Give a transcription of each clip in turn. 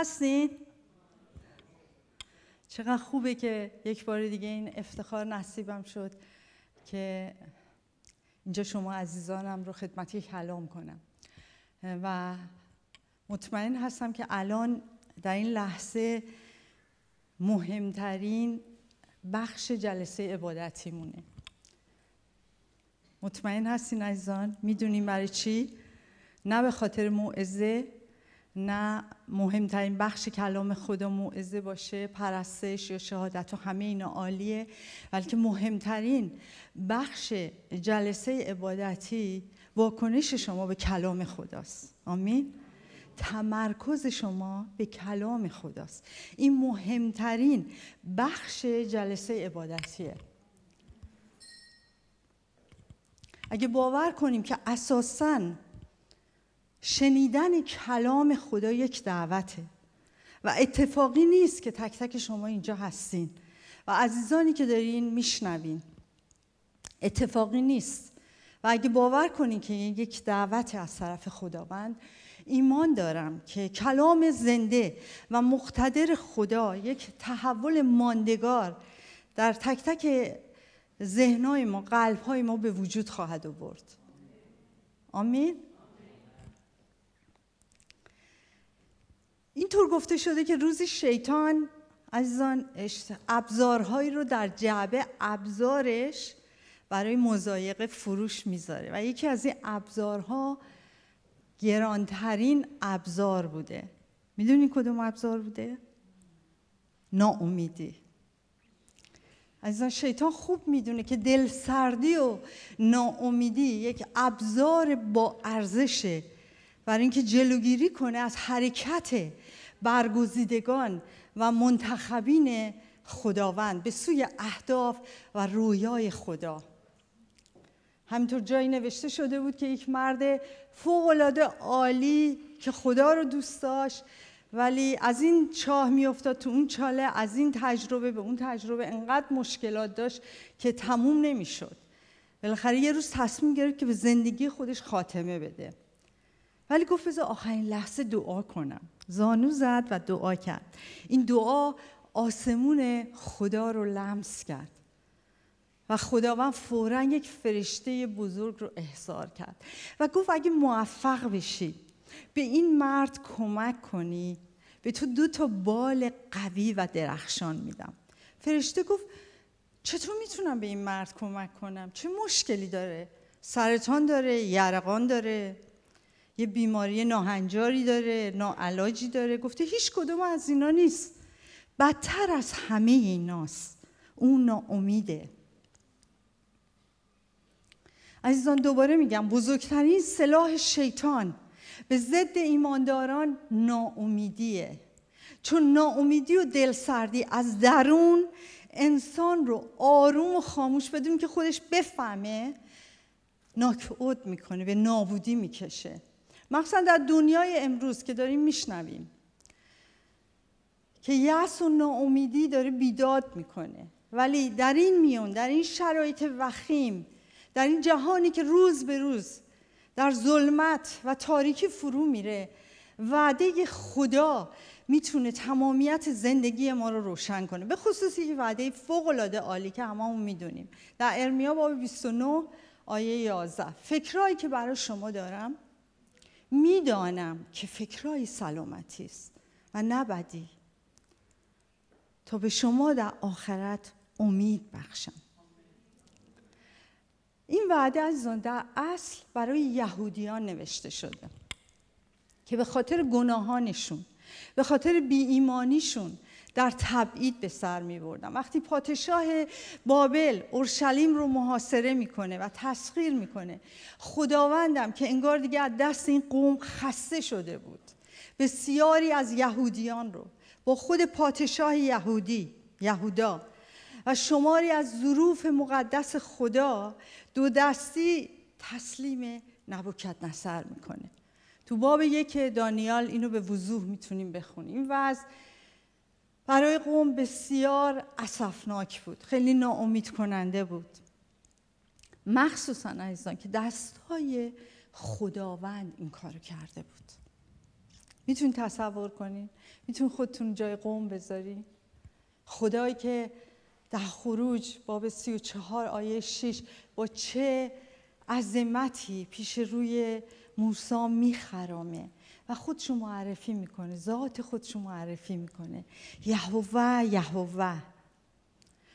هستین؟ چقدر خوبه که یک بار دیگه این افتخار نصیبم شد که اینجا شما عزیزانم رو خدمتی کلام کنم و مطمئن هستم که الان در این لحظه مهمترین بخش جلسه عبادتی مطمئن هستین عزیزان میدونیم برای چی نه به خاطر موعظه نه مهمترین بخش کلام خدا موعظه باشه پرستش یا شهادت و همه اینا عالیه بلکه مهمترین بخش جلسه عبادتی واکنش شما به کلام خداست آمین تمرکز شما به کلام خداست این مهمترین بخش جلسه عبادتیه اگه باور کنیم که اساساً شنیدن کلام خدا یک دعوته و اتفاقی نیست که تک تک شما اینجا هستین و عزیزانی که دارین میشنوین اتفاقی نیست و اگه باور کنین که یک دعوت از طرف خداوند ایمان دارم که کلام زنده و مقتدر خدا یک تحول ماندگار در تک تک ذهنهای ما قلبهای ما به وجود خواهد آورد آمین اینطور گفته شده که روزی شیطان عزیزان ابزارهایی رو در جعبه ابزارش برای مزایق فروش میذاره و یکی از این ابزارها گرانترین ابزار بوده میدونی کدوم ابزار بوده؟ ناامیدی عزیزان شیطان خوب میدونه که دل سردی و ناامیدی یک ابزار با ارزشه برای اینکه جلوگیری کنه از حرکت برگزیدگان و منتخبین خداوند به سوی اهداف و رویای خدا همینطور جایی نوشته شده بود که یک مرد فوقالعاده عالی که خدا رو دوست داشت ولی از این چاه میافتاد تو اون چاله از این تجربه به اون تجربه انقدر مشکلات داشت که تموم نمیشد بالاخره یه روز تصمیم گرفت که به زندگی خودش خاتمه بده ولی گفت بذار آخرین لحظه دعا کنم زانو زد و دعا کرد این دعا آسمون خدا رو لمس کرد و خداوند فورا یک فرشته بزرگ رو احضار کرد و گفت اگه موفق بشی به این مرد کمک کنی به تو دو تا بال قوی و درخشان میدم فرشته گفت چطور میتونم به این مرد کمک کنم چه مشکلی داره سرطان داره یرقان داره یه بیماری ناهنجاری داره ناعلاجی داره گفته هیچ کدوم از اینا نیست بدتر از همه ایناست اون ناامیده عزیزان دوباره میگم بزرگترین سلاح شیطان به ضد ایمانداران ناامیدیه چون ناامیدی و دلسردی از درون انسان رو آروم و خاموش بدون که خودش بفهمه ناکعود میکنه به نابودی میکشه مخصوصا در دنیای امروز که داریم میشنویم که یأس و ناامیدی داره بیداد میکنه ولی در این میون در این شرایط وخیم در این جهانی که روز به روز در ظلمت و تاریکی فرو میره وعده خدا میتونه تمامیت زندگی ما رو روشن کنه به خصوصی که وعده فوق العاده عالی که هممون میدونیم در ارمیا باب 29 آیه 11 فکرایی که برای شما دارم میدانم که فکرای سلامتی است و نبدی تا به شما در آخرت امید بخشم این وعده از در اصل برای یهودیان نوشته شده که به خاطر گناهانشون به خاطر بی ایمانیشون در تبعید به سر می بردم وقتی پادشاه بابل اورشلیم رو محاصره میکنه و تسخیر میکنه خداوندم که انگار دیگه از دست این قوم خسته شده بود بسیاری از یهودیان رو با خود پادشاه یهودی یهودا و شماری از ظروف مقدس خدا دو دستی تسلیم نبوکت نصر میکنه تو باب یک دانیال اینو به وضوح میتونیم بخونیم و از برای قوم بسیار اصفناک بود خیلی ناامید کننده بود مخصوصا عزیزان که دستهای خداوند این کارو کرده بود میتون تصور کنین میتون خودتون جای قوم بذارین خدایی که در خروج باب سی و چهار آیه 6 با چه عظمتی پیش روی موسا میخرامه و خودشو معرفی میکنه ذات خودشو معرفی میکنه یهوه یهوه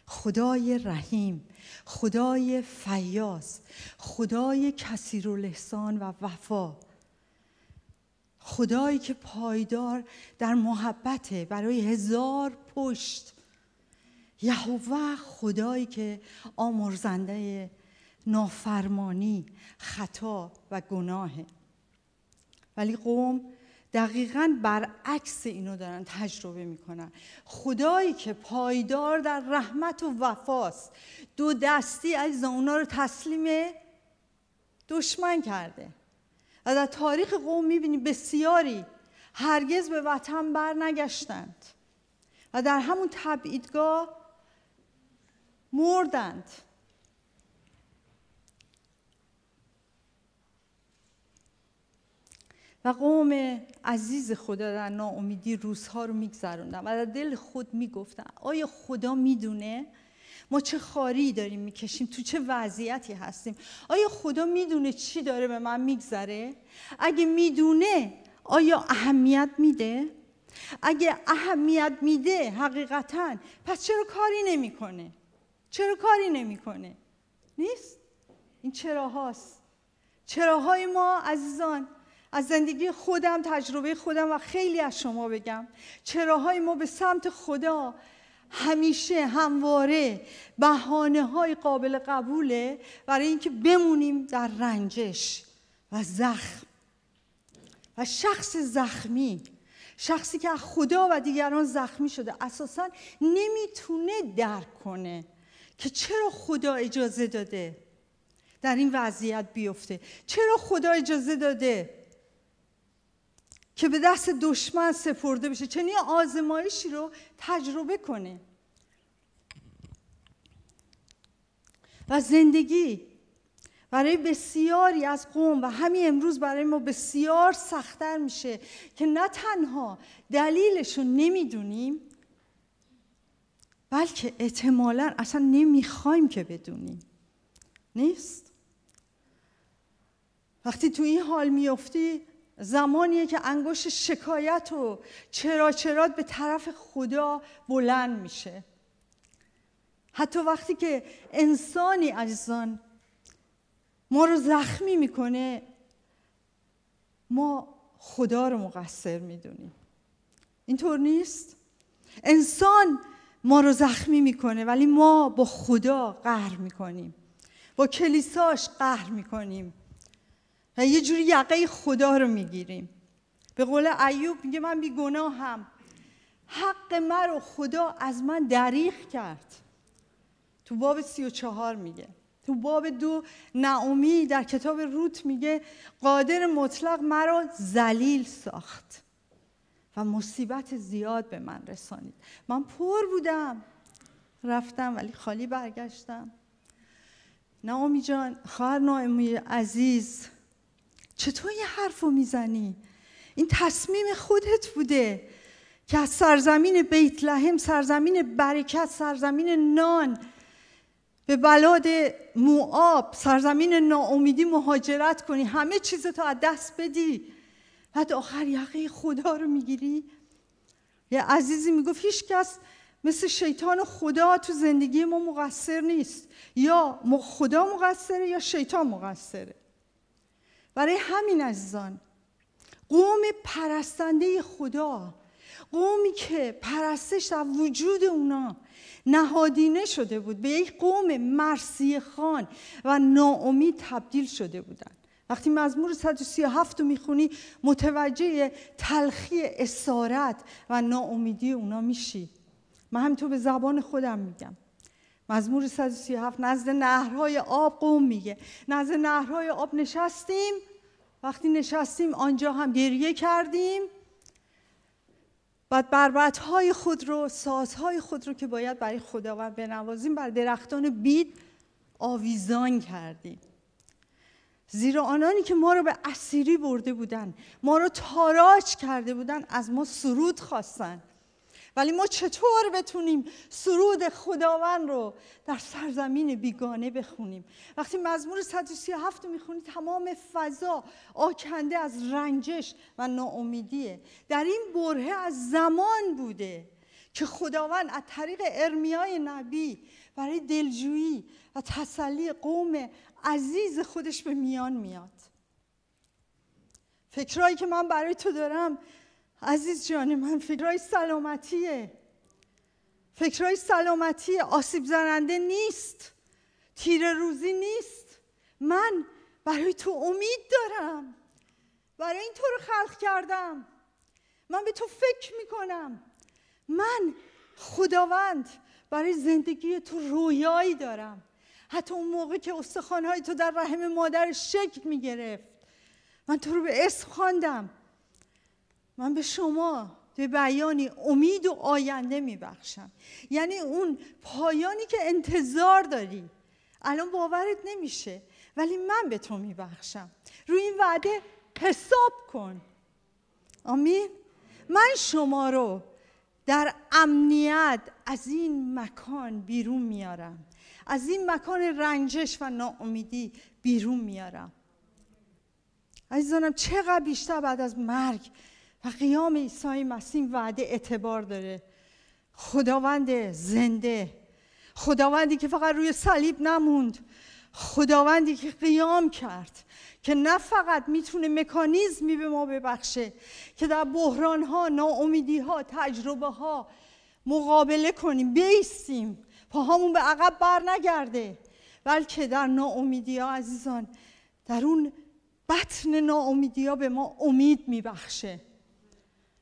خدای رحیم خدای فیاض خدای کثیر و و وفا خدایی که پایدار در محبته برای هزار پشت یهوه خدایی که آمرزنده نافرمانی خطا و گناهه ولی قوم دقیقا برعکس اینو دارن تجربه میکنن خدایی که پایدار در رحمت و وفاست دو دستی از اونا رو تسلیم دشمن کرده و در تاریخ قوم میبینیم بسیاری هرگز به وطن بر نگشتند و در همون تبعیدگاه مردند و قوم عزیز خدا در ناامیدی روزها رو میگذروندن و در دل خود میگفتن آیا خدا میدونه ما چه خاری داریم میکشیم تو چه وضعیتی هستیم آیا خدا میدونه چی داره به من میگذره اگه میدونه آیا اهمیت میده اگه اهمیت میده حقیقتا پس چرا کاری نمیکنه چرا کاری نمیکنه نیست این چراهاست چراهای ما عزیزان از زندگی خودم تجربه خودم و خیلی از شما بگم چراهای ما به سمت خدا همیشه همواره بهانه های قابل قبوله برای اینکه بمونیم در رنجش و زخم و شخص زخمی شخصی که از خدا و دیگران زخمی شده اساسا نمیتونه درک کنه که چرا خدا اجازه داده در این وضعیت بیفته چرا خدا اجازه داده که به دست دشمن سپرده بشه چنین آزمایشی رو تجربه کنه. و زندگی برای بسیاری از قوم و همین امروز برای ما بسیار سختتر میشه که نه تنها دلیلش رو نمیدونیم بلکه احتمالا اصلا نمیخوایم که بدونیم نیست وقتی تو این حال میافتی زمانیه که انگشت شکایت و چرا به طرف خدا بلند میشه حتی وقتی که انسانی عزیزان ما رو زخمی میکنه ما خدا رو مقصر میدونیم اینطور نیست انسان ما رو زخمی میکنه ولی ما با خدا قهر میکنیم با کلیساش قهر میکنیم و یه جوری یقه خدا رو میگیریم به قول ایوب میگه من بیگناهم حق من رو خدا از من دریغ کرد تو باب سی و چهار میگه تو باب دو نعومی در کتاب روت میگه قادر مطلق مرا زلیل ساخت و مصیبت زیاد به من رسانید من پر بودم رفتم ولی خالی برگشتم نعومی جان خواهر نعومی عزیز چطور یه حرف رو میزنی؟ این تصمیم خودت بوده که از سرزمین بیت لحم سرزمین برکت سرزمین نان به بلاد موآب سرزمین ناامیدی مهاجرت کنی همه چیزتو از دست بدی بعد آخر یقه خدا رو میگیری یه عزیزی میگفت هیچ کس مثل شیطان و خدا تو زندگی ما مقصر نیست یا خدا مقصره یا شیطان مقصره برای همین عزیزان قوم پرستنده خدا قومی که پرستش در وجود اونا نهادینه شده بود به یک قوم مرسی خان و ناامی تبدیل شده بودن وقتی مزمور 137 رو میخونی متوجه تلخی اسارت و ناامیدی اونا میشی من هم تو به زبان خودم میگم مزمور 137 نزد نهرهای آب قوم میگه نزد نهرهای آب نشستیم وقتی نشستیم آنجا هم گریه کردیم بعد بربتهای خود رو سازهای خود رو که باید برای خداوند بنوازیم بر درختان بید آویزان کردیم زیرا آنانی که ما رو به اسیری برده بودن ما رو تاراج کرده بودن از ما سرود خواستند. ولی ما چطور بتونیم سرود خداوند رو در سرزمین بیگانه بخونیم وقتی مزمور 137 رو میخونید تمام فضا آکنده از رنجش و ناامیدیه در این بره از زمان بوده که خداوند از طریق ارمیای نبی برای دلجویی و تسلی قوم عزیز خودش به میان میاد فکرهایی که من برای تو دارم عزیز جان من فکرهای سلامتیه فکرهای سلامتی آسیب زننده نیست تیر روزی نیست من برای تو امید دارم برای این تو رو خلق کردم من به تو فکر میکنم من خداوند برای زندگی تو رویایی دارم حتی اون موقع که استخوانهای تو در رحم مادر شکل میگرفت من تو رو به اسم خواندم من به شما به بیانی امید و آینده میبخشم یعنی اون پایانی که انتظار داری الان باورت نمیشه ولی من به تو بخشم روی این وعده حساب کن آمین من شما رو در امنیت از این مکان بیرون میارم از این مکان رنجش و ناامیدی بیرون میارم عزیزانم چقدر بیشتر بعد از مرگ و قیام عیسی مسیح وعده اعتبار داره خداوند زنده خداوندی که فقط روی صلیب نموند خداوندی که قیام کرد که نه فقط میتونه مکانیزمی به ما ببخشه که در بحران ها ناامیدی ها تجربه ها مقابله کنیم بیستیم پاهامون به عقب بر نگرده بلکه در ناامیدی ها عزیزان در اون بطن ناامیدی ها به ما امید میبخشه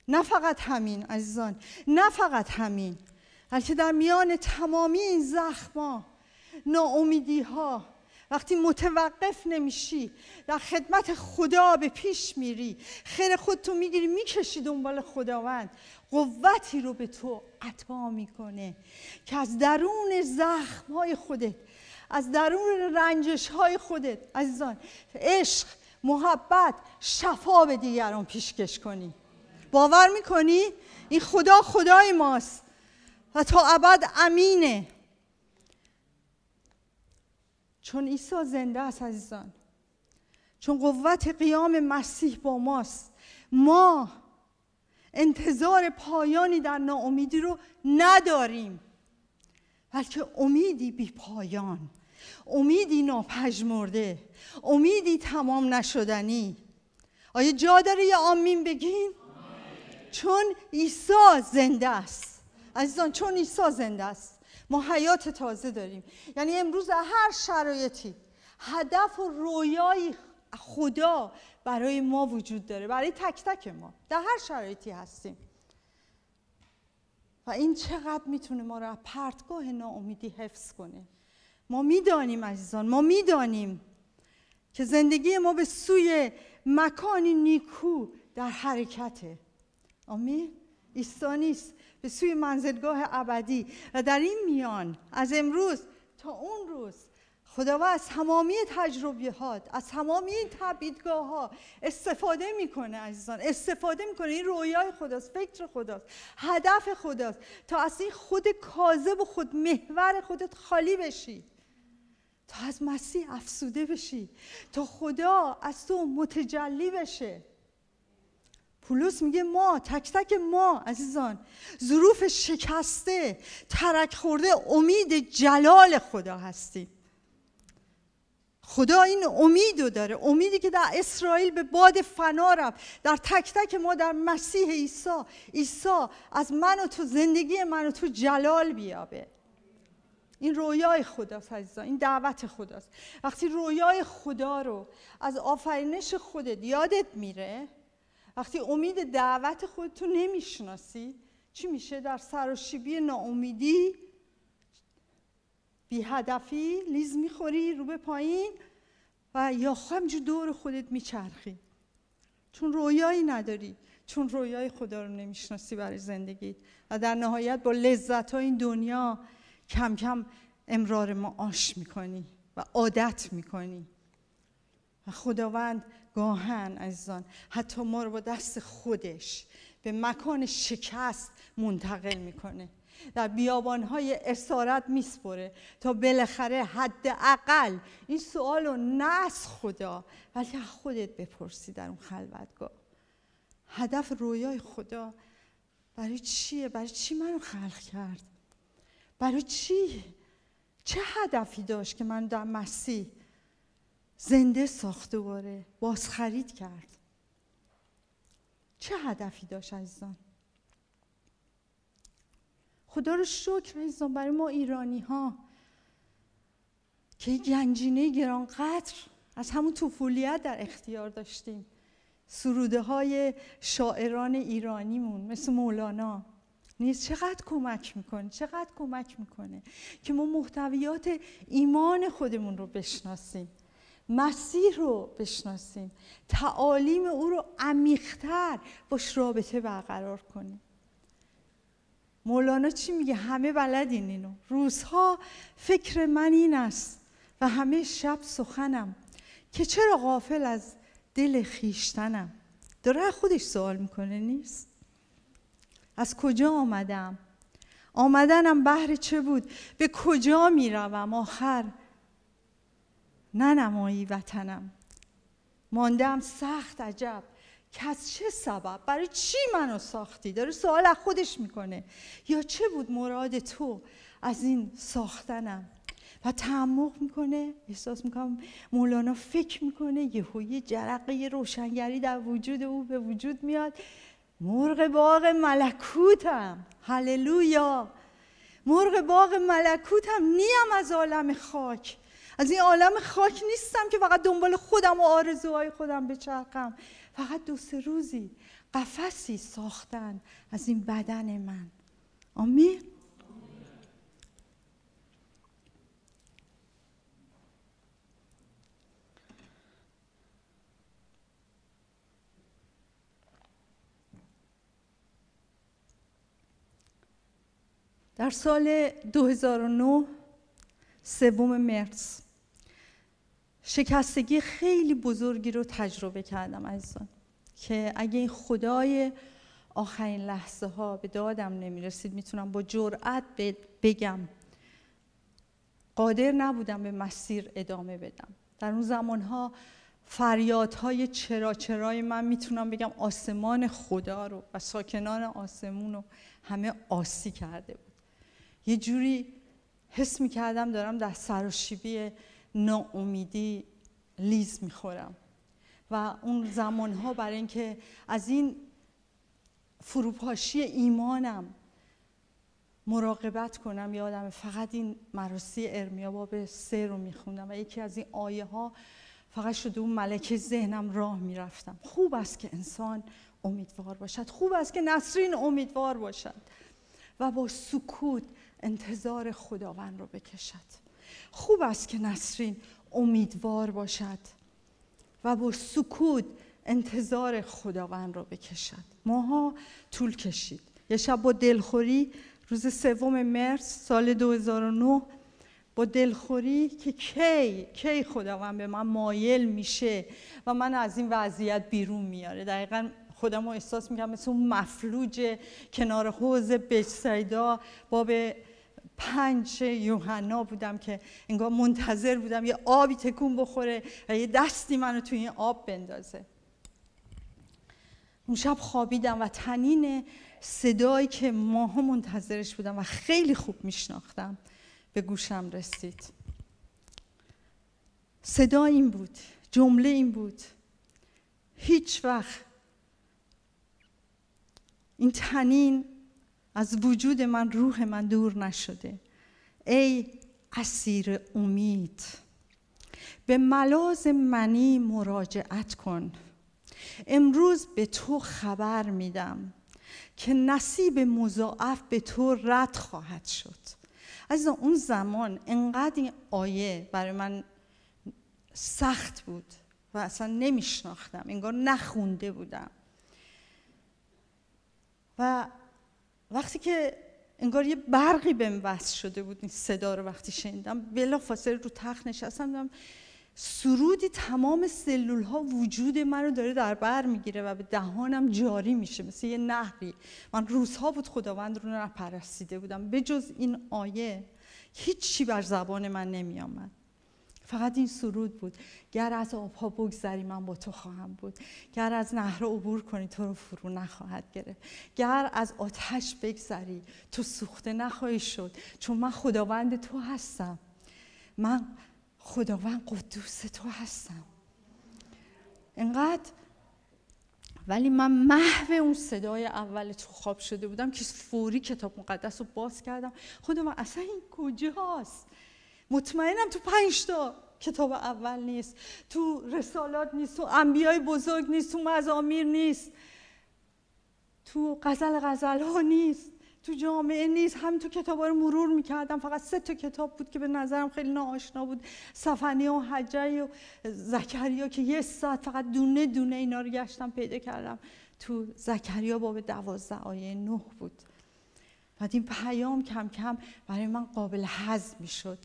نه فقط همین عزیزان نه فقط همین بلکه در میان تمامی این زخما ناامیدی ها وقتی متوقف نمیشی در خدمت خدا به پیش میری خیر خودتو میگیری میکشی دنبال خداوند قوتی رو به تو عطا میکنه که از درون زخم های خودت از درون رنجش های خودت عزیزان عشق محبت شفا به دیگران پیشکش کنی باور میکنی این خدا خدای ماست و تا ابد امینه چون عیسی زنده است عزیزان چون قوت قیام مسیح با ماست ما انتظار پایانی در ناامیدی رو نداریم بلکه امیدی بی پایان امیدی ناپژمرده امیدی تمام نشدنی آیا جا داره یه آمین بگین؟ چون عیسی زنده است عزیزان چون عیسی زنده است ما حیات تازه داریم یعنی امروز هر شرایطی هدف و رویای خدا برای ما وجود داره برای تک تک ما در هر شرایطی هستیم و این چقدر میتونه ما را پرتگاه ناامیدی حفظ کنه ما میدانیم عزیزان ما میدانیم که زندگی ما به سوی مکانی نیکو در حرکته آمین ایستا نیست به سوی منزلگاه ابدی و در این میان از امروز تا اون روز خداوند از تمامی تجربیات از تمامی این تبیدگاه ها استفاده میکنه عزیزان استفاده میکنه این رویای خداست فکر خداست هدف خداست تا از این خود کاذب و خود محور خودت خالی بشی تا از مسیح افسوده بشی تا خدا از تو متجلی بشه پولس میگه ما تک تک ما عزیزان ظروف شکسته ترک خورده امید جلال خدا هستیم خدا این امید رو داره امیدی که در اسرائیل به باد فنا رفت در تک تک ما در مسیح عیسی عیسی از من و تو زندگی من و تو جلال بیابه این رویای خداست عزیزان این دعوت خداست وقتی رویای خدا رو از آفرینش خودت یادت میره وقتی امید دعوت خودتو نمیشناسی چی میشه در سراشیبی ناامیدی بی هدفی لیز میخوری رو به پایین و یا خب همجور دور خودت میچرخی چون رویایی نداری چون رویای خدا رو نمیشناسی برای زندگی و در نهایت با لذت این دنیا کم کم امرار ما آش میکنی و عادت میکنی و خداوند گاهن عزیزان حتی ما رو با دست خودش به مکان شکست منتقل میکنه در بیابانهای اسارت میسپره تا بالاخره حداقل این سوال رو نه از خدا بلکه خودت بپرسی در اون خلوتگاه هدف رویای خدا برای چیه؟ برای چی منو خلق کرد؟ برای چی؟ چه هدفی داشت که من در مسیح زنده ساخت دوباره باز خرید کرد چه هدفی داشت عزیزان خدا رو شکر عزیزان برای ما ایرانی ها که گنجینه گرانقدر از همون طفولیت در اختیار داشتیم سروده های شاعران ایرانیمون مثل مولانا نیست چقدر کمک میکنه چقدر کمک میکنه که ما محتویات ایمان خودمون رو بشناسیم مسیح رو بشناسیم تعالیم او رو عمیقتر باش رابطه برقرار کنیم مولانا چی میگه همه بلدین اینو روزها فکر من این است و همه شب سخنم که چرا غافل از دل خیشتنم داره خودش سوال میکنه نیست از کجا آمدم آمدنم بهر چه بود به کجا میروم آخر ننمایی وطنم ماندم سخت عجب که از چه سبب برای چی منو ساختی داره سوال از خودش میکنه یا چه بود مراد تو از این ساختنم و تعمق میکنه احساس میکنم مولانا فکر میکنه یهو یه جرقه روشنگری در وجود او به وجود میاد مرغ باغ ملکوتم هللویا مرغ باغ ملکوتم نیم از عالم خاک از این عالم خاک نیستم که فقط دنبال خودم و آرزوهای خودم بچرخم فقط دو سه روزی قفسی ساختن از این بدن من آمین در سال 2009 سوم مرس، شکستگی خیلی بزرگی رو تجربه کردم عزیزان که اگه این خدای آخرین لحظه ها به دادم نمیرسید میتونم با جرأت بگم قادر نبودم به مسیر ادامه بدم در اون زمان ها فریادهای چرا چرای من میتونم بگم آسمان خدا رو و ساکنان آسمون رو همه آسی کرده بود یه جوری حس میکردم دارم در سراشیبی ناامیدی لیز میخورم و اون زمان ها برای اینکه از این فروپاشی ایمانم مراقبت کنم یادم فقط این مراسی ارمیا باب سه رو میخوندم و یکی از این آیه ها فقط شده اون ملکه ذهنم راه میرفتم خوب است که انسان امیدوار باشد خوب است که نسرین امیدوار باشد و با سکوت انتظار خداوند رو بکشد خوب است که نسرین امیدوار باشد و با سکوت انتظار خداوند را بکشد ماها طول کشید یه شب با دلخوری روز سوم مرس سال 2009 با دلخوری که کی کی خداوند به من مایل میشه و من از این وضعیت بیرون میاره دقیقا خودم رو احساس میکنم مثل اون مفلوج کنار حوز بچسایدا باب پنج یوحنا بودم که انگار منتظر بودم یه آبی تکون بخوره و یه دستی منو توی این آب بندازه اون شب خوابیدم و تنین صدایی که ماها منتظرش بودم و خیلی خوب میشناختم به گوشم رسید صدا این بود جمله این بود هیچ وقت این تنین از وجود من روح من دور نشده ای اسیر امید به ملاز منی مراجعت کن امروز به تو خبر میدم که نصیب مضاعف به تو رد خواهد شد از اون زمان انقدر این آیه برای من سخت بود و اصلا نمیشناختم انگار نخونده بودم و وقتی که انگار یه برقی بهم وصل شده بود این صدا رو وقتی شنیدم بلا فاصله رو تخت نشستم سرودی تمام سلول ها وجود من رو داره در بر میگیره و به دهانم جاری میشه مثل یه نهری من روزها بود خداوند رو نپرستیده بودم به جز این آیه هیچ چی بر زبان من نمی فقط این سرود بود گر از آبها بگذری من با تو خواهم بود گر از نهر عبور کنی تو رو فرو نخواهد گرفت گر از آتش بگذری تو سوخته نخواهی شد چون من خداوند تو هستم من خداوند قدوس تو هستم انقدر ولی من محو اون صدای اول تو خواب شده بودم که فوری کتاب مقدس رو باز کردم خدا من اصلا این کجاست مطمئنم تو پنج تا کتاب اول نیست تو رسالات نیست تو انبیای بزرگ نیست تو مزامیر نیست تو غزل غزل ها نیست تو جامعه نیست هم تو کتاب ها رو مرور میکردم فقط سه تا کتاب بود که به نظرم خیلی ناآشنا بود صفنی و حجری و زکریا که یه ساعت فقط دونه دونه اینا رو گشتم پیدا کردم تو زکریا باب دوازده آیه نه بود بعد این پیام کم کم برای من قابل هضم میشد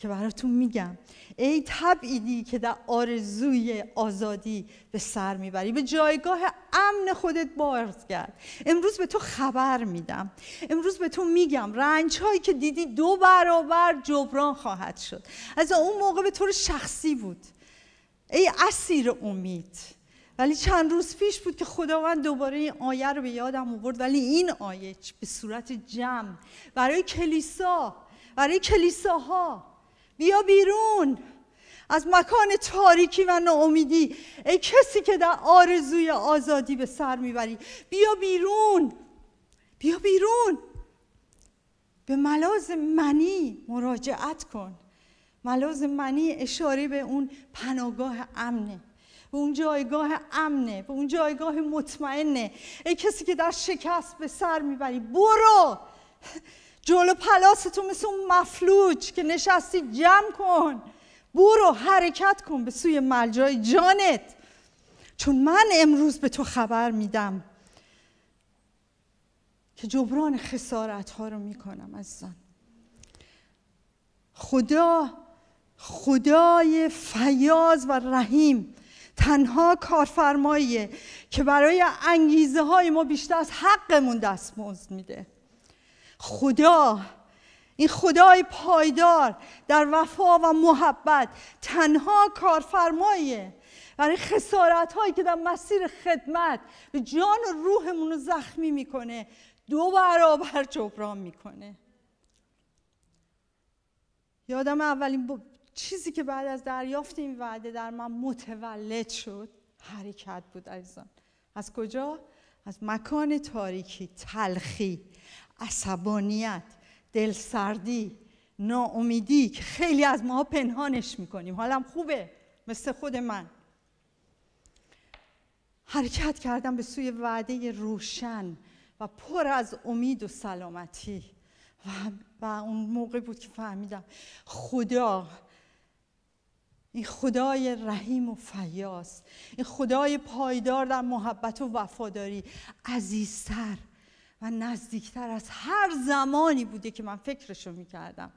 که براتون میگم ای تبعیدی که در آرزوی آزادی به سر میبری به جایگاه امن خودت بازگرد امروز به تو خبر میدم امروز به تو میگم رنج هایی که دیدی دو برابر جبران خواهد شد از اون موقع به طور شخصی بود ای اسیر امید ولی چند روز پیش بود که خداوند دوباره این آیه رو به یادم آورد ولی این آیه به صورت جمع برای کلیسا برای کلیساها بیا بیرون از مکان تاریکی و ناامیدی ای کسی که در آرزوی آزادی به سر میبری بیا بیرون بیا بیرون به ملاز منی مراجعت کن ملاز منی اشاره به اون پناهگاه امنه به اون جایگاه امنه به اون جایگاه مطمئنه ای کسی که در شکست به سر میبری برو جلو پلاستو مثل اون مفلوج که نشستی جمع کن برو حرکت کن به سوی ملجای جانت چون من امروز به تو خبر میدم که جبران خسارت ها رو میکنم عزیزان خدا خدای فیاض و رحیم تنها کارفرماییه که برای انگیزه های ما بیشتر از حقمون دستمزد میده خدا این خدای پایدار در وفا و محبت تنها کارفرماییه برای خسارت هایی که در مسیر خدمت به جان و روحمون رو زخمی میکنه دو برابر جبران میکنه یادم اولین با... چیزی که بعد از دریافت این وعده در من متولد شد حرکت بود عزیزان از کجا؟ از مکان تاریکی تلخی عصبانیت دلسردی ناامیدی که خیلی از ماها پنهانش میکنیم حالم خوبه مثل خود من حرکت کردم به سوی وعده روشن و پر از امید و سلامتی و, و اون موقع بود که فهمیدم خدا این خدای رحیم و فیاس، این خدای پایدار در محبت و وفاداری عزیزتر و نزدیکتر از هر زمانی بوده که من فکرشو میکردم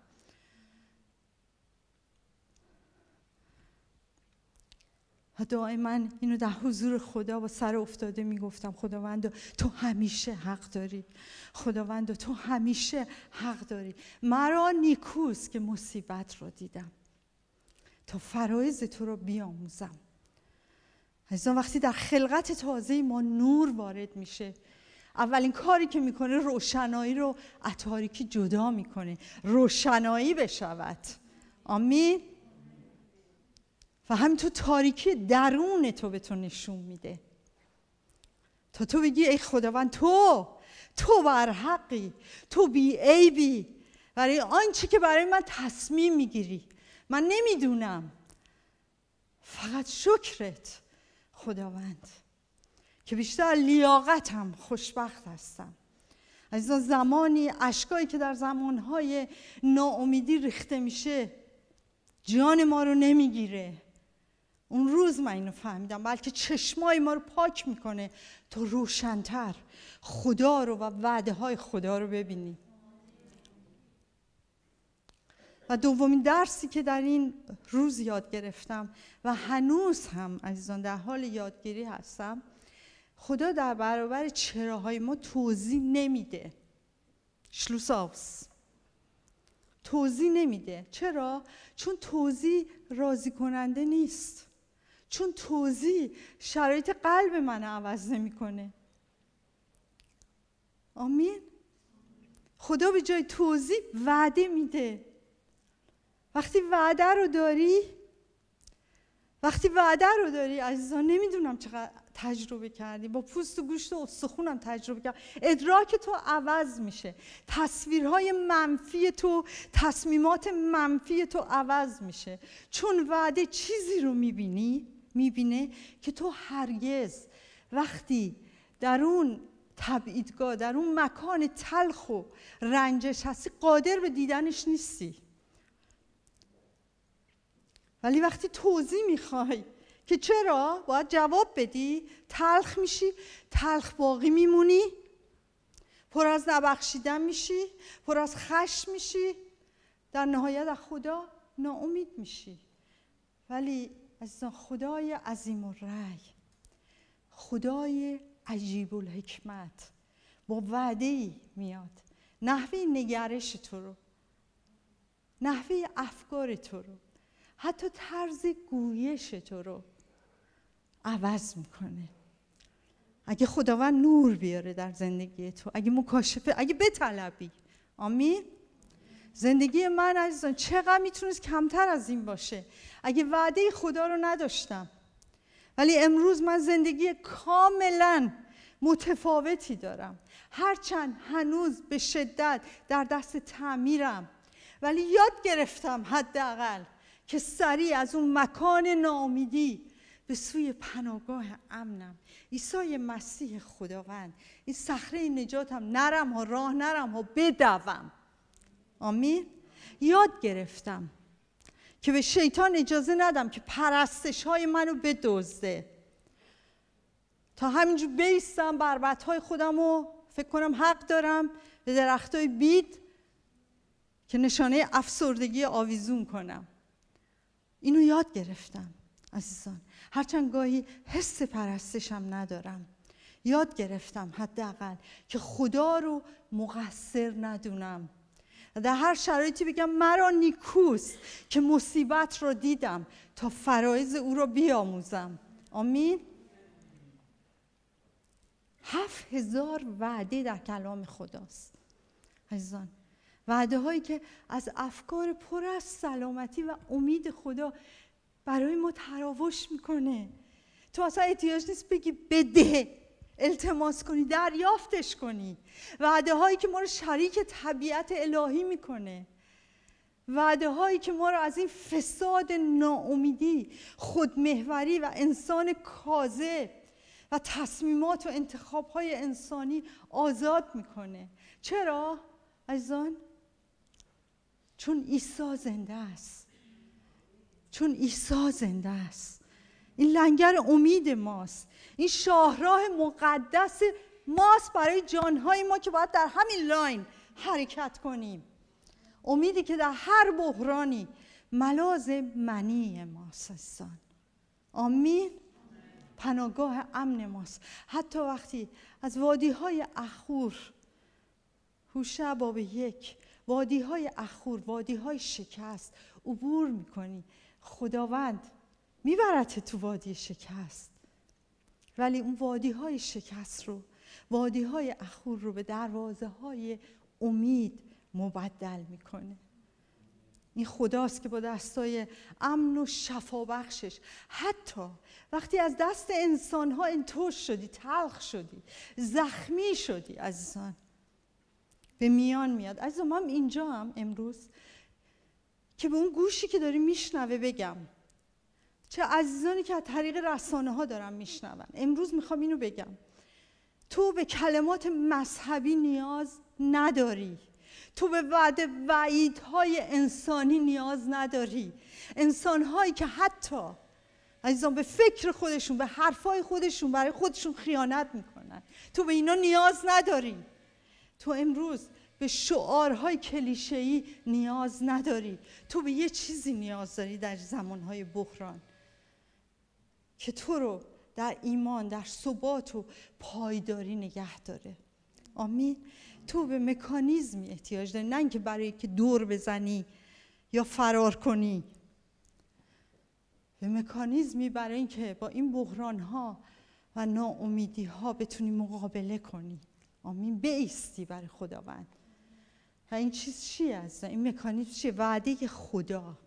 و دائما اینو در حضور خدا با سر افتاده میگفتم خداوند تو همیشه حق داری خداوند تو همیشه حق داری مرا نیکوست که مصیبت رو دیدم تا فرایز تو رو بیاموزم از وقتی در خلقت تازه ما نور وارد میشه اولین کاری که میکنه روشنایی رو از تاریکی جدا میکنه روشنایی بشود آمین و همینطور تاریکی درون تو به تو نشون میده تا تو بگی ای خداوند تو تو برحقی تو بی عیبی برای آنچه که برای من تصمیم میگیری من نمیدونم فقط شکرت خداوند که بیشتر لیاقتم خوشبخت هستم عزیزان زمانی اشکایی که در زمانهای ناامیدی ریخته میشه جان ما رو نمیگیره اون روز من اینو فهمیدم بلکه چشمای ما رو پاک میکنه تا روشنتر خدا رو و وعده های خدا رو ببینی. و دومین درسی که در این روز یاد گرفتم و هنوز هم عزیزان در حال یادگیری هستم خدا در برابر چراهای ما توضیح نمیده شلوساوس توضیح نمیده چرا؟ چون توضیح راضی کننده نیست چون توضیح شرایط قلب من عوض نمیکنه آمین خدا به جای توضیح وعده میده وقتی وعده رو داری وقتی وعده رو داری عزیزان نمیدونم چقدر تجربه کردی با پوست و گوشت و استخونم تجربه کردم ادراک تو عوض میشه تصویرهای منفی تو تصمیمات منفی تو عوض میشه چون وعده چیزی رو میبینی میبینه که تو هرگز وقتی در اون تبعیدگاه در اون مکان تلخ و رنجش هستی قادر به دیدنش نیستی ولی وقتی توضیح میخوای که چرا باید جواب بدی تلخ میشی تلخ باقی میمونی پر از نبخشیدن میشی پر از خشم میشی در نهایت از خدا ناامید میشی ولی از خدای عظیم و رعی خدای عجیب الحکمت با وعده ای میاد نحوه نگرش تو رو نحوه افکار تو رو حتی طرز گویش تو رو عوض میکنه اگه خداوند نور بیاره در زندگی تو اگه مکاشفه اگه بطلبی آمین زندگی من عزیزان چقدر میتونست کمتر از این باشه اگه وعده خدا رو نداشتم ولی امروز من زندگی کاملا متفاوتی دارم هرچند هنوز به شدت در دست تعمیرم ولی یاد گرفتم حداقل که سریع از اون مکان ناامیدی به سوی پناهگاه امنم عیسی مسیح خداوند این صخره نجاتم نرم ها راه نرم ها بدوم آمین یاد گرفتم که به شیطان اجازه ندم که پرستش های منو بدزده تا همینجور بیستم بربت های خودم رو فکر کنم حق دارم به درخت های بید که نشانه افسردگی آویزون کنم اینو یاد گرفتم عزیزان هرچند گاهی حس پرستشم ندارم یاد گرفتم حداقل که خدا رو مقصر ندونم در هر شرایطی بگم مرا نیکوست که مصیبت را دیدم تا فرایز او را بیاموزم آمین هفت هزار وعده در کلام خداست عزیزان وعده هایی که از افکار پر از سلامتی و امید خدا برای ما تراوش میکنه تو اصلا احتیاج نیست بگی بده التماس کنی دریافتش کنی وعده هایی که ما رو شریک طبیعت الهی میکنه وعده هایی که ما رو از این فساد ناامیدی خودمهوری و انسان کاذب و تصمیمات و انتخاب های انسانی آزاد میکنه چرا عزیزان چون عیسی زنده است چون عیسی زنده است این لنگر امید ماست این شاهراه مقدس ماست برای جانهای ما که باید در همین لاین حرکت کنیم امیدی که در هر بحرانی ملاز منی ماست استان. آمین پناهگاه امن ماست حتی وقتی از وادی های اخور هوشع باب یک وادی های اخور وادی های شکست عبور میکنی خداوند میبرد تو وادی شکست ولی اون وادی های شکست رو وادی های اخور رو به دروازه های امید مبدل میکنه این خداست که با دستای امن و شفا بخشش حتی وقتی از دست انسان ها انطور شدی تلخ شدی زخمی شدی عزیزان به میان میاد عزیزان من اینجا هم امروز که به اون گوشی که داری میشنوه بگم چه عزیزانی که از طریق رسانه ها دارن میشنون امروز میخوام اینو بگم تو به کلمات مذهبی نیاز نداری تو به وعده وعیدهای انسانی نیاز نداری هایی که حتی عزیزان به فکر خودشون به حرفای خودشون برای خودشون خیانت میکنن تو به اینا نیاز نداری تو امروز به شعارهای کلیشه‌ای نیاز نداری تو به یه چیزی نیاز داری در زمانهای بحران که تو رو در ایمان در ثبات و پایداری نگه داره آمین تو به مکانیزمی احتیاج داری نه اینکه برای که دور بزنی یا فرار کنی به مکانیزمی برای اینکه با این بحران ها و ناامیدی ها بتونی مقابله کنی آمین بیستی برای خداوند و این چیز چی هست؟ این مکانیزم چیه وعده خدا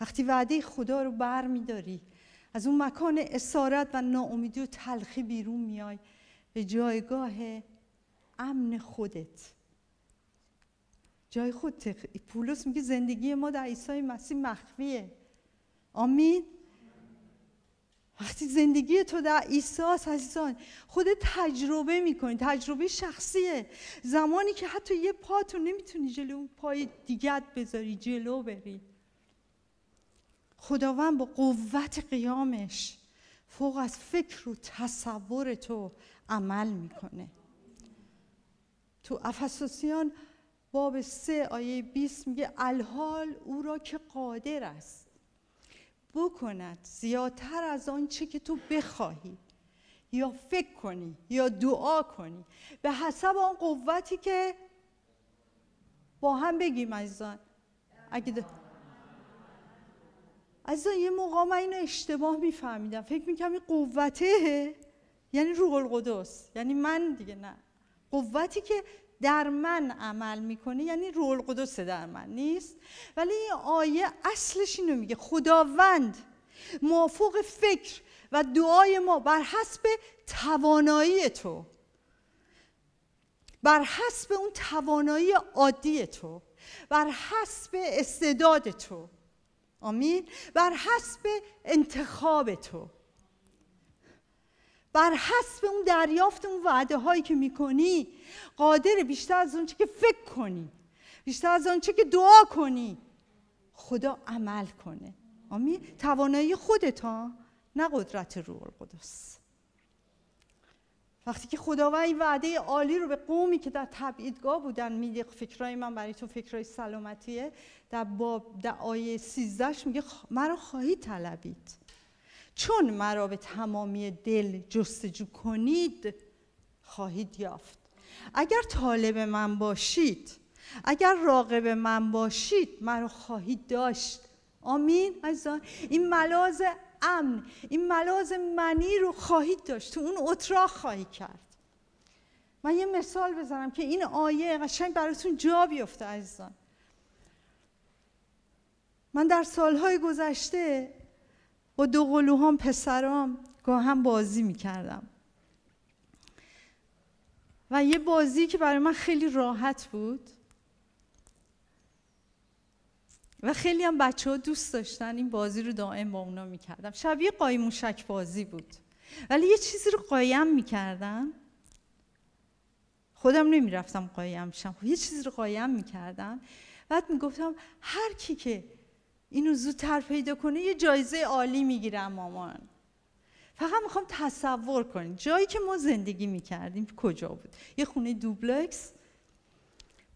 وقتی وعده خدا رو بر میداری از اون مکان اسارت و ناامیدی و تلخی بیرون میای به جایگاه امن خودت جای خود پولس میگه زندگی ما در عیسی مسیح مخفیه آمین وقتی زندگی تو در عیسی عزیزان خود تجربه میکنی تجربه شخصیه زمانی که حتی یه پا تو نمیتونی جلو پای دیگت بذاری جلو بری خداوند با قوت قیامش فوق از فکر و تصور تو عمل میکنه تو افسوسیان باب سه آیه 20 میگه الحال او را که قادر است بکند زیادتر از آن چه که تو بخواهی یا فکر کنی یا دعا کنی به حسب آن قوتی که با هم بگیم عزیزان اگه ده... عزیزان یه موقع من اینو اشتباه میفهمیدم فکر میکنم این قوته یعنی روح القدس یعنی من دیگه نه قوتی که در من عمل میکنه یعنی رول قدس در من نیست ولی این آیه اصلش اینو میگه خداوند موافق فکر و دعای ما بر حسب توانایی تو بر حسب اون توانایی عادی تو بر حسب استعداد تو آمین بر حسب انتخاب تو بر حسب اون دریافت اون وعده هایی که میکنی قادر بیشتر از اونچه که فکر کنی بیشتر از آنچه که دعا کنی خدا عمل کنه آمین توانایی خودتان نه قدرت روح القدس وقتی که خداوند این وعده عالی رو به قومی که در تبعیدگاه بودن میده فکرای من برای تو فکرای سلامتیه در باب در آیه 13 میگه مرا خواهی طلبید چون مرا به تمامی دل جستجو کنید خواهید یافت اگر طالب من باشید اگر راقب من باشید مرا خواهید داشت آمین عزیزان این ملاز امن این ملاز منی رو خواهید داشت تو اون اتراق خواهی کرد من یه مثال بزنم که این آیه قشنگ براتون جا بیفته عزیزان من در سالهای گذشته با دو قلوهام پسرام گاه هم بازی میکردم و یه بازی که برای من خیلی راحت بود و خیلی هم بچه ها دوست داشتن این بازی رو دائم با اونا میکردم شبیه موشک بازی بود ولی یه چیزی رو قایم میکردم خودم نمیرفتم قایم شم خب یه چیزی رو قایم میکردم بعد میگفتم هر کی که اینو زودتر پیدا کنه یه جایزه عالی میگیرم مامان فقط میخوام تصور کنید جایی که ما زندگی میکردیم کجا بود یه خونه دوبلکس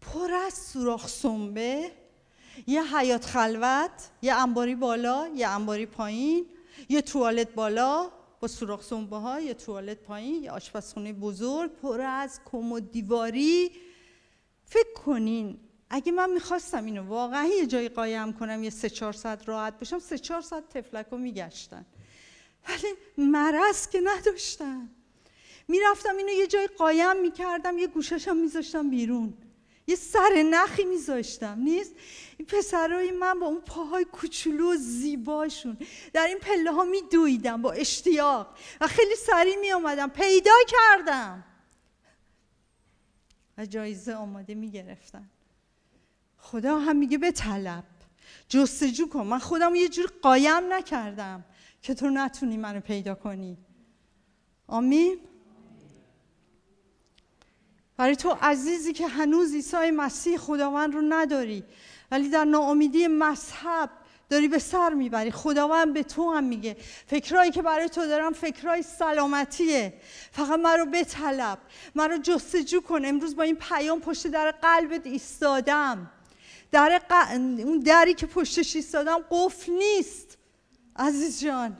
پر از سوراخ سنبه یه حیات خلوت یه انباری بالا یه انباری پایین یه توالت بالا با سوراخ سنبه ها یه توالت پایین یه آشپزخونه بزرگ پر از کم و دیواری فکر کنین اگه من میخواستم اینو واقعا یه جایی قایم کنم یه سه چهار ساعت راحت باشم سه چهار ساعت تفلک رو میگشتن ولی مرض که نداشتن میرفتم اینو یه جایی قایم میکردم یه گوششم میذاشتم بیرون یه سر نخی میذاشتم نیست این پسرای من با اون پاهای کوچولو و زیباشون در این پله ها میدویدم با اشتیاق و خیلی سریع میامدم پیدا کردم و جایزه آماده میگرفتم خدا هم میگه به طلب جستجو کن من خودم یه جور قایم نکردم که تو نتونی منو پیدا کنی آمین برای تو عزیزی که هنوز عیسی مسیح خداوند رو نداری ولی در ناامیدی مذهب داری به سر میبری خداوند به تو هم میگه فکرایی که برای تو دارم فکرای سلامتیه فقط من رو بطلب من رو جستجو کن امروز با این پیام پشت در قلبت ایستادم در ق... اون دری که پشتش ایستادم قفل نیست عزیز جان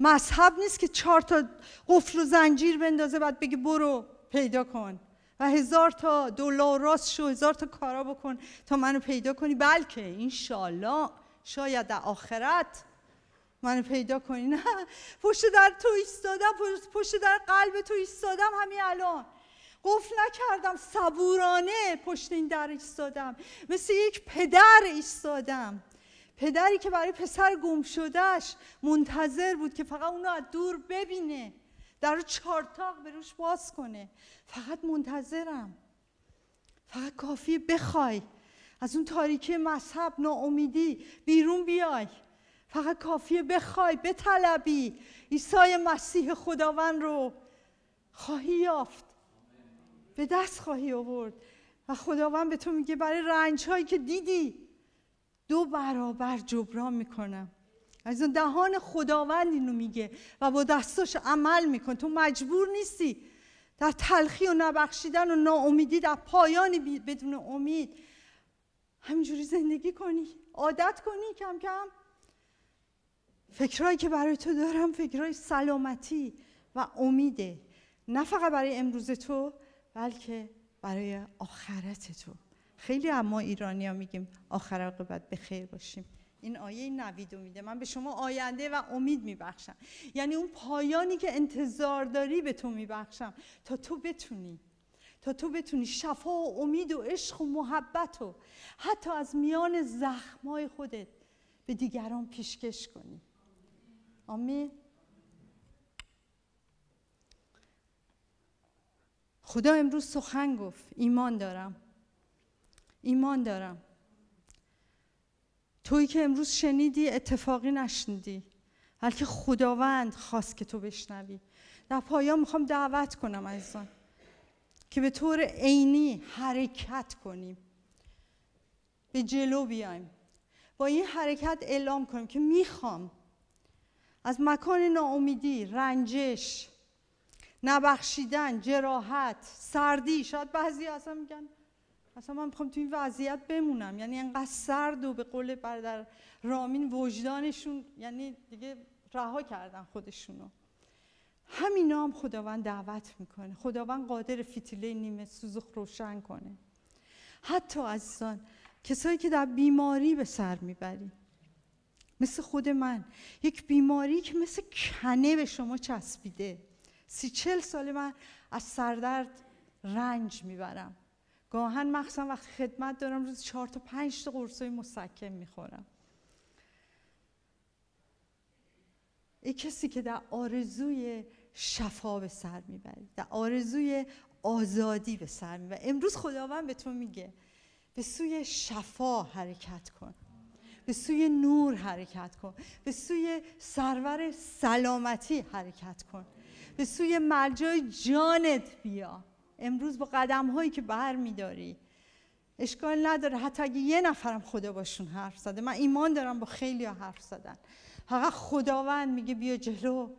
مذهب نیست که چهار تا قفل و زنجیر بندازه بعد بگی برو پیدا کن و هزار تا دلار راست شو هزار تا کارا بکن تا منو پیدا کنی بلکه انشالله شاید در آخرت منو پیدا کنی نه پشت در تو ایستادم پشت در قلب تو ایستادم همین الان قفل نکردم صبورانه پشت این در ایستادم مثل یک پدر ایستادم پدری که برای پسر گم شدهش منتظر بود که فقط اونو از دور ببینه در چارتاق به روش باز کنه فقط منتظرم فقط کافیه بخوای از اون تاریکی مذهب ناامیدی بیرون بیای فقط کافیه بخوای به طلبی عیسی مسیح خداوند رو خواهی یافت به دست خواهی آورد و خداوند به تو میگه برای رنج هایی که دیدی دو برابر جبران میکنم از اون دهان خداوند اینو میگه و با دستاش عمل میکن تو مجبور نیستی در تلخی و نبخشیدن و ناامیدی در پایانی بدون امید همینجوری زندگی کنی عادت کنی کم کم فکرهایی که برای تو دارم فکرهای سلامتی و امیده نه فقط برای امروز تو بلکه برای آخرت تو خیلی اما ایرانی ها میگیم آخر عاقبت به خیر باشیم این آیه نوید میده من به شما آینده و امید میبخشم یعنی اون پایانی که انتظار داری به تو میبخشم تا تو بتونی تا تو بتونی شفا و امید و عشق و محبت و حتی از میان زخمای خودت به دیگران پیشکش کنی آمین خدا امروز سخن گفت ایمان دارم ایمان دارم تویی که امروز شنیدی اتفاقی نشنیدی بلکه خداوند خواست که تو بشنوی در پایان میخوام دعوت کنم عزیزان که به طور عینی حرکت کنیم به جلو بیایم با این حرکت اعلام کنیم که میخوام از مکان ناامیدی رنجش نبخشیدن جراحت سردی شاید بعضی اصلا میگن اصلا من میخوام تو این وضعیت بمونم یعنی انقدر سرد و به قول برادر رامین وجدانشون یعنی دیگه رها کردن خودشونو همینا هم خداوند دعوت میکنه خداوند قادر فتیله نیمه سوزخ روشن کنه حتی عزیزان کسایی که در بیماری به سر میبری، مثل خود من یک بیماری که مثل کنه به شما چسبیده سی چل سال من از سردرد رنج میبرم گاهن مخصوصا وقتی خدمت دارم روز چهار تا پنج تا قرصای مسکم میخورم ای کسی که در آرزوی شفا به سر میبری در آرزوی آزادی به سر میبری امروز خداوند به تو میگه به سوی شفا حرکت کن به سوی نور حرکت کن به سوی سرور سلامتی حرکت کن به سوی ملجای جانت بیا امروز با قدم هایی که بر میداری اشکال نداره حتی اگه یه نفرم خدا باشون حرف زده من ایمان دارم با خیلی حرف زدن فقط خداوند میگه بیا جلو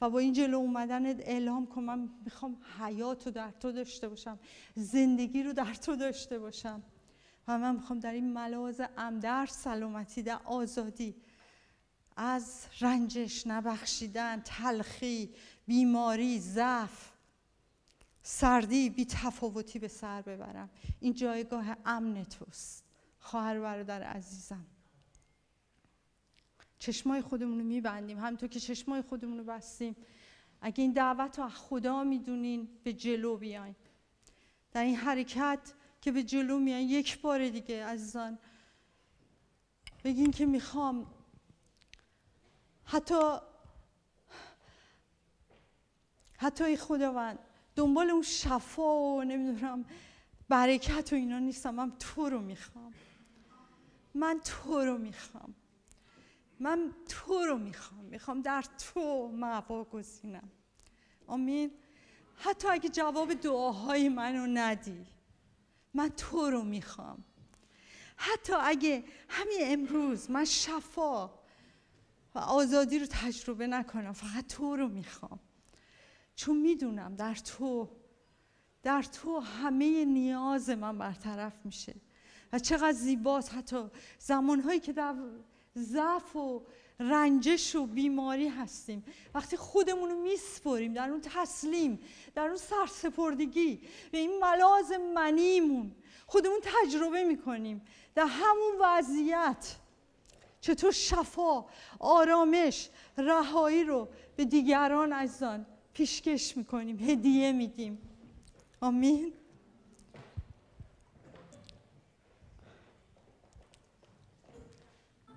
و با این جلو اومدنت اعلام کن من میخوام حیات رو در تو داشته باشم زندگی رو در تو داشته باشم و من میخوام در این ملاز امدر سلامتی در آزادی از رنجش نبخشیدن تلخی بیماری ضعف سردی بی تفاوتی به سر ببرم این جایگاه امن توست خواهر برادر عزیزم چشمای خودمون رو میبندیم همینطور که چشمای خودمون رو بستیم اگه این دعوت رو خدا میدونین به جلو بیاین در این حرکت که به جلو میان یک بار دیگه عزیزان بگین که میخوام حتی حتی خداوند دنبال اون شفا و نمیدونم برکت و اینا نیستم من تو رو میخوام من تو رو میخوام من تو رو میخوام میخوام در تو معوا گزینم آمین حتی اگه جواب دعاهای منو ندی من تو رو میخوام حتی اگه همین امروز من شفا و آزادی رو تجربه نکنم فقط تو رو میخوام چون میدونم در تو در تو همه نیاز من برطرف میشه و چقدر زیباست حتی زمانهایی که در ضعف و رنجش و بیماری هستیم وقتی خودمون رو میسپریم در اون تسلیم در اون سرسپردگی به این ملاز منیمون خودمون تجربه میکنیم در همون وضعیت چطور شفا آرامش رهایی رو به دیگران عزیزان پیشکش میکنیم هدیه میدیم آمین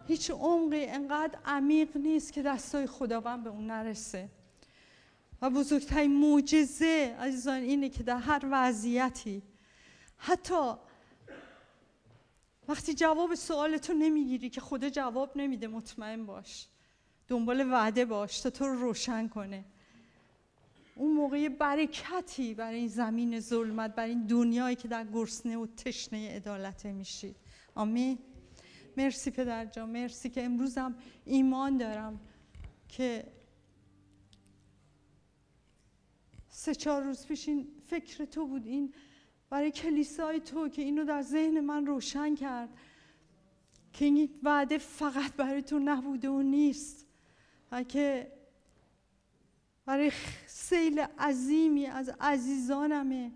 هیچ عمقی انقدر عمیق نیست که دستای خداوند به اون نرسه و بزرگترین معجزه عزیزان اینه که در هر وضعیتی حتی وقتی جواب تو نمیگیری که خدا جواب نمیده مطمئن باش دنبال وعده باش تا تو رو روشن کنه اون موقع برکتی برای این زمین ظلمت برای این دنیایی که در گرسنه و تشنه عدالت میشی آمین مرسی پدر جان مرسی که امروزم ایمان دارم که سه چهار روز پیش این فکر تو بود این برای کلیسای تو که اینو در ذهن من روشن کرد که این وعده فقط برای تو نبوده و نیست که برای سیل عظیمی از عزیزانمه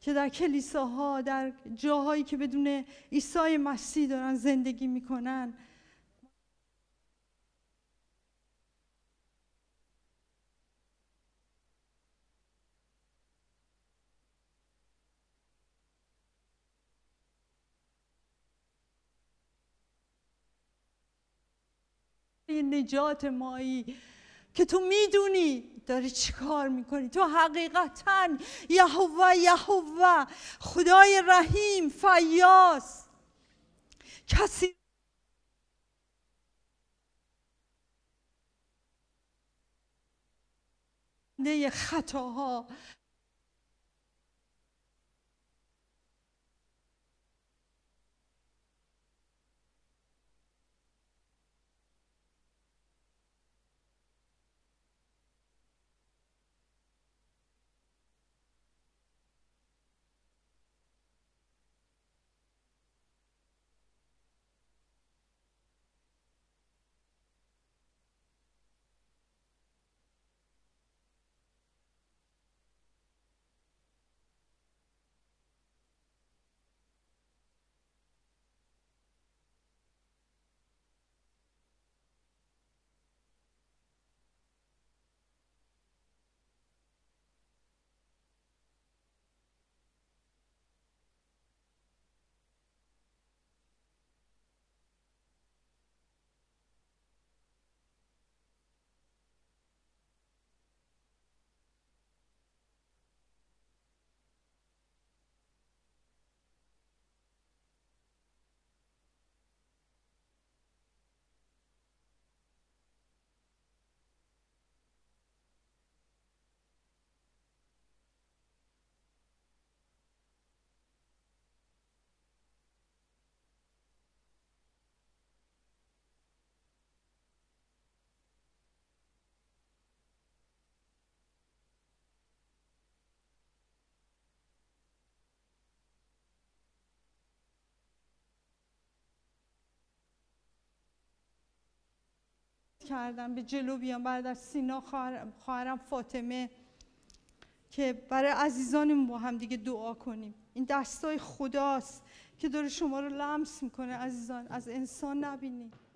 که در کلیساها در جاهایی که بدون عیسی مسیح دارن زندگی میکنن نجات مایی که تو میدونی داری کار میکنی تو حقیقتا یهوه یهوه خدای رحیم فیاس کسی خطاها کردم به جلو بیام برادر سینا خواهرم, فاطمه که برای عزیزانمون با هم دیگه دعا کنیم این دستای خداست که داره شما رو لمس میکنه عزیزان از انسان نبینید